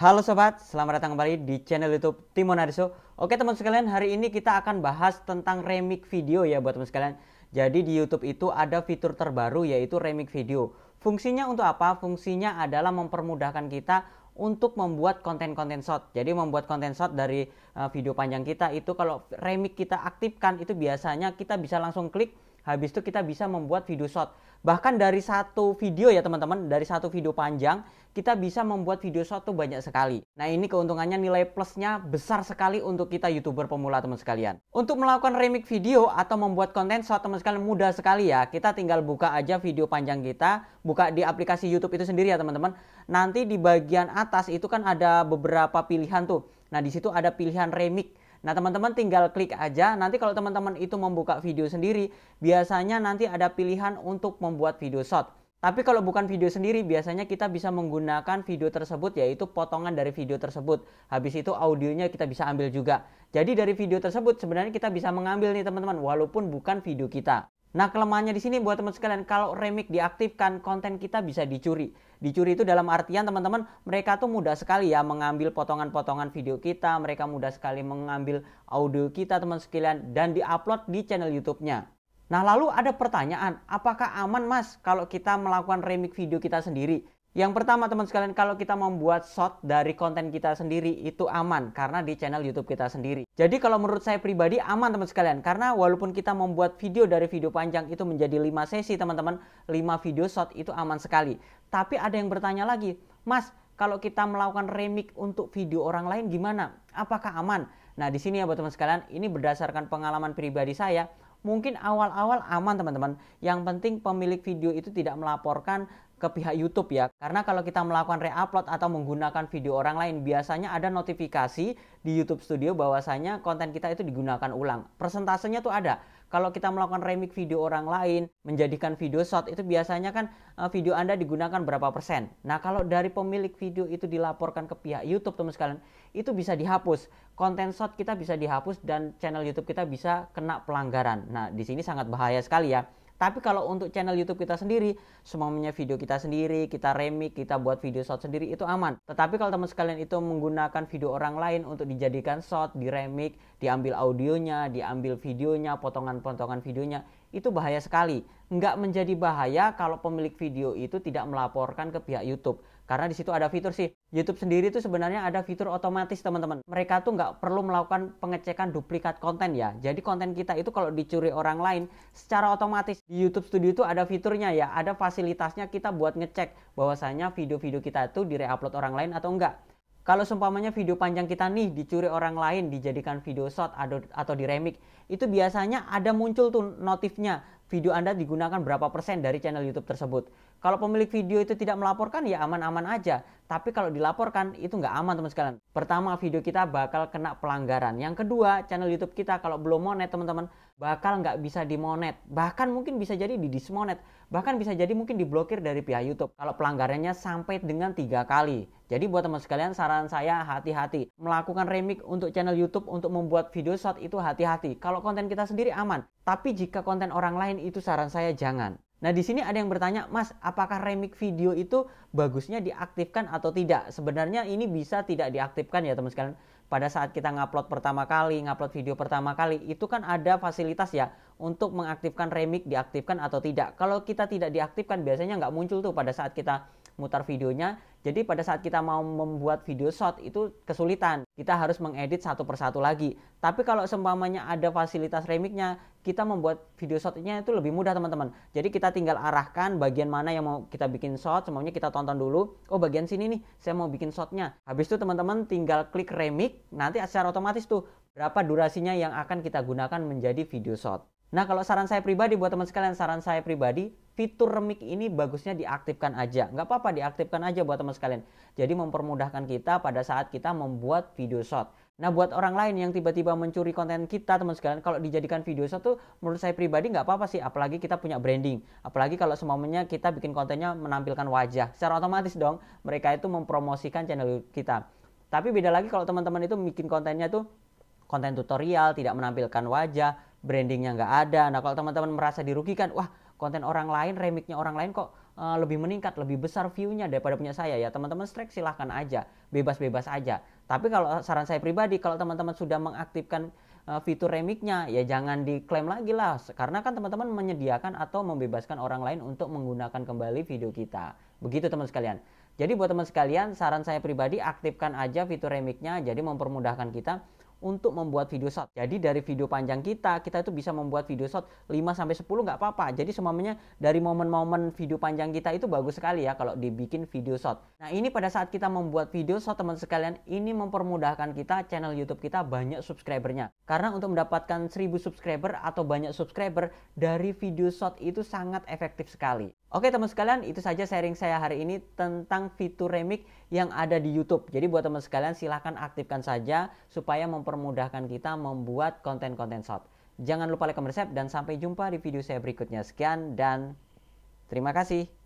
Halo sobat, selamat datang kembali di channel YouTube Timo Nariso. Oke teman sekalian, hari ini kita akan bahas tentang remix video ya buat teman sekalian. Jadi di YouTube itu ada fitur terbaru yaitu remix video. Fungsinya untuk apa? Fungsinya adalah mempermudahkan kita untuk membuat konten-konten short. Jadi membuat konten short dari eh, video panjang kita itu kalau remix kita aktifkan itu biasanya kita bisa langsung klik habis itu kita bisa membuat video short bahkan dari satu video ya teman-teman dari satu video panjang kita bisa membuat video short tuh banyak sekali nah ini keuntungannya nilai plusnya besar sekali untuk kita youtuber pemula teman sekalian untuk melakukan remix video atau membuat konten short teman sekalian mudah sekali ya kita tinggal buka aja video panjang kita buka di aplikasi YouTube itu sendiri ya teman-teman nanti di bagian atas itu kan ada beberapa pilihan tuh nah disitu ada pilihan remix Nah, teman-teman tinggal klik aja. Nanti kalau teman-teman itu membuka video sendiri, biasanya nanti ada pilihan untuk membuat video shot. Tapi kalau bukan video sendiri, biasanya kita bisa menggunakan video tersebut, yaitu potongan dari video tersebut. Habis itu audionya kita bisa ambil juga. Jadi dari video tersebut sebenarnya kita bisa mengambil nih teman-teman, walaupun bukan video kita. Nah kelemahannya di sini buat teman sekalian kalau remix diaktifkan konten kita bisa dicuri. Dicuri itu dalam artian teman-teman mereka tuh mudah sekali ya mengambil potongan-potongan video kita, mereka mudah sekali mengambil audio kita teman sekalian dan diupload di channel YouTube-nya. Nah lalu ada pertanyaan, apakah aman mas kalau kita melakukan remix video kita sendiri? Yang pertama teman sekalian kalau kita membuat shot dari konten kita sendiri itu aman karena di channel YouTube kita sendiri. Jadi kalau menurut saya pribadi aman teman sekalian karena walaupun kita membuat video dari video panjang itu menjadi 5 sesi teman-teman, 5 video shot itu aman sekali. Tapi ada yang bertanya lagi, "Mas, kalau kita melakukan remix untuk video orang lain gimana? Apakah aman?" Nah, di sini ya buat teman sekalian, ini berdasarkan pengalaman pribadi saya, mungkin awal-awal aman teman-teman. Yang penting pemilik video itu tidak melaporkan ke pihak YouTube ya. Karena kalau kita melakukan reupload atau menggunakan video orang lain, biasanya ada notifikasi di YouTube Studio bahwasanya konten kita itu digunakan ulang. Persentasenya tuh ada. Kalau kita melakukan remix video orang lain, menjadikan video short itu biasanya kan eh, video Anda digunakan berapa persen. Nah, kalau dari pemilik video itu dilaporkan ke pihak YouTube teman sekalian, itu bisa dihapus. Konten short kita bisa dihapus dan channel YouTube kita bisa kena pelanggaran. Nah, di sini sangat bahaya sekali ya. Tapi kalau untuk channel YouTube kita sendiri, semuanya video kita sendiri, kita remix, kita buat video shot sendiri itu aman. Tetapi kalau teman sekalian itu menggunakan video orang lain untuk dijadikan shot, diremix, diambil audionya, diambil videonya, potongan-potongan videonya, itu bahaya sekali. Nggak menjadi bahaya kalau pemilik video itu tidak melaporkan ke pihak YouTube. Karena di situ ada fitur sih. YouTube sendiri itu sebenarnya ada fitur otomatis teman-teman. Mereka tuh nggak perlu melakukan pengecekan duplikat konten ya. Jadi konten kita itu kalau dicuri orang lain secara otomatis di YouTube Studio itu ada fiturnya ya. Ada fasilitasnya kita buat ngecek bahwasanya video-video kita itu direupload orang lain atau enggak. Kalau seumpamanya video panjang kita nih dicuri orang lain, dijadikan video short atau, atau remix itu biasanya ada muncul tuh notifnya video Anda digunakan berapa persen dari channel YouTube tersebut. Kalau pemilik video itu tidak melaporkan ya aman-aman aja. Tapi kalau dilaporkan itu nggak aman teman sekalian. Pertama video kita bakal kena pelanggaran. Yang kedua channel YouTube kita kalau belum monet teman-teman bakal nggak bisa dimonet. Bahkan mungkin bisa jadi di dismonet. Bahkan bisa jadi mungkin diblokir dari pihak YouTube. Kalau pelanggarannya sampai dengan tiga kali. Jadi buat teman sekalian saran saya hati-hati. Melakukan remix untuk channel YouTube untuk membuat video short itu hati-hati. Kalau konten kita sendiri aman. Tapi jika konten orang lain itu saran saya jangan. Nah, di sini ada yang bertanya, "Mas, apakah remix video itu bagusnya diaktifkan atau tidak. Sebenarnya ini bisa tidak diaktifkan ya teman sekalian. Pada saat kita ngupload pertama kali, ngupload video pertama kali, itu kan ada fasilitas ya untuk mengaktifkan remix diaktifkan atau tidak. Kalau kita tidak diaktifkan biasanya nggak muncul tuh pada saat kita mutar videonya. Jadi pada saat kita mau membuat video shot itu kesulitan. Kita harus mengedit satu persatu lagi. Tapi kalau seumpamanya ada fasilitas remixnya, kita membuat video shotnya itu lebih mudah teman-teman. Jadi kita tinggal arahkan bagian mana yang mau kita bikin shot, semuanya kita tonton tonton dulu oh bagian sini nih saya mau bikin shotnya habis itu teman-teman tinggal klik remix nanti secara otomatis tuh berapa durasinya yang akan kita gunakan menjadi video shot Nah, kalau saran saya pribadi buat teman sekalian, saran saya pribadi, fitur remik ini bagusnya diaktifkan aja. Nggak apa-apa diaktifkan aja buat teman sekalian. Jadi mempermudahkan kita pada saat kita membuat video shot. Nah, buat orang lain yang tiba-tiba mencuri konten kita, teman sekalian, kalau dijadikan video shot tuh menurut saya pribadi nggak apa-apa sih, apalagi kita punya branding. Apalagi kalau semuanya kita bikin kontennya menampilkan wajah. Secara otomatis dong, mereka itu mempromosikan channel kita. Tapi beda lagi kalau teman-teman itu bikin kontennya tuh konten tutorial, tidak menampilkan wajah, brandingnya nggak ada. Nah kalau teman-teman merasa dirugikan, wah konten orang lain, remiknya orang lain kok uh, lebih meningkat, lebih besar view-nya daripada punya saya ya. Teman-teman strike silahkan aja, bebas-bebas aja. Tapi kalau eh, saran saya pribadi, kalau teman-teman sudah mengaktifkan uh, fitur remiknya, ya jangan diklaim lagi lah. Karena kan teman-teman menyediakan atau membebaskan orang lain untuk menggunakan kembali video kita. Begitu teman sekalian. Jadi buat teman sekalian, saran saya pribadi aktifkan aja fitur remiknya, jadi mempermudahkan kita untuk membuat video short. Jadi dari video panjang kita, kita itu bisa membuat video short 5 sampai 10 nggak apa-apa. Jadi semuanya dari momen-momen video panjang kita itu bagus sekali ya kalau dibikin video short. Nah, ini pada saat kita membuat video short teman sekalian, ini mempermudahkan kita channel YouTube kita banyak subscribernya. Karena untuk mendapatkan 1000 subscriber atau banyak subscriber dari video short itu sangat efektif sekali. Oke teman sekalian, itu saja sharing saya hari ini tentang fitur remix yang ada di YouTube. Jadi buat teman sekalian silahkan aktifkan saja supaya memper mempermudahkan kita membuat konten-konten short. Jangan lupa like, comment, dan sampai jumpa di video saya berikutnya. Sekian dan terima kasih.